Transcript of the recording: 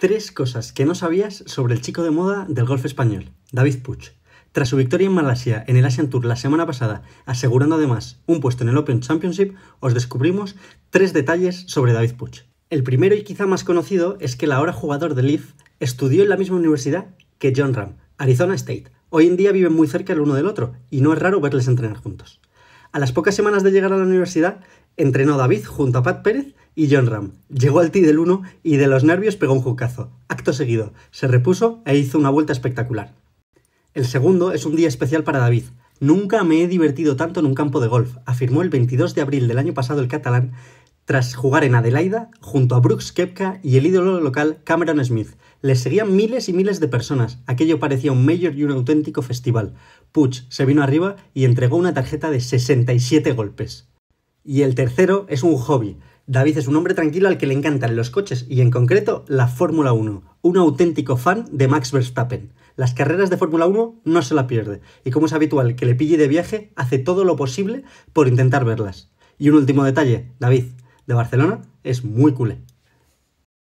Tres cosas que no sabías sobre el chico de moda del golf español, David Puch. Tras su victoria en Malasia en el Asian Tour la semana pasada, asegurando además un puesto en el Open Championship, os descubrimos tres detalles sobre David Puch. El primero y quizá más conocido es que el ahora jugador de Leaf estudió en la misma universidad que John Ram, Arizona State. Hoy en día viven muy cerca el uno del otro y no es raro verles entrenar juntos. A las pocas semanas de llegar a la universidad, entrenó David junto a Pat Pérez y John Ram. Llegó al tee del 1 y de los nervios pegó un jucazo. Acto seguido, se repuso e hizo una vuelta espectacular. El segundo es un día especial para David. Nunca me he divertido tanto en un campo de golf, afirmó el 22 de abril del año pasado el catalán tras jugar en Adelaida junto a Brooks Kepka y el ídolo local Cameron Smith. Le seguían miles y miles de personas. Aquello parecía un mayor y un auténtico festival. Puch se vino arriba y entregó una tarjeta de 67 golpes. Y el tercero es un hobby. David es un hombre tranquilo al que le encantan los coches y en concreto la Fórmula 1, un auténtico fan de Max Verstappen. Las carreras de Fórmula 1 no se la pierde y como es habitual que le pille de viaje, hace todo lo posible por intentar verlas. Y un último detalle, David, de Barcelona es muy culé.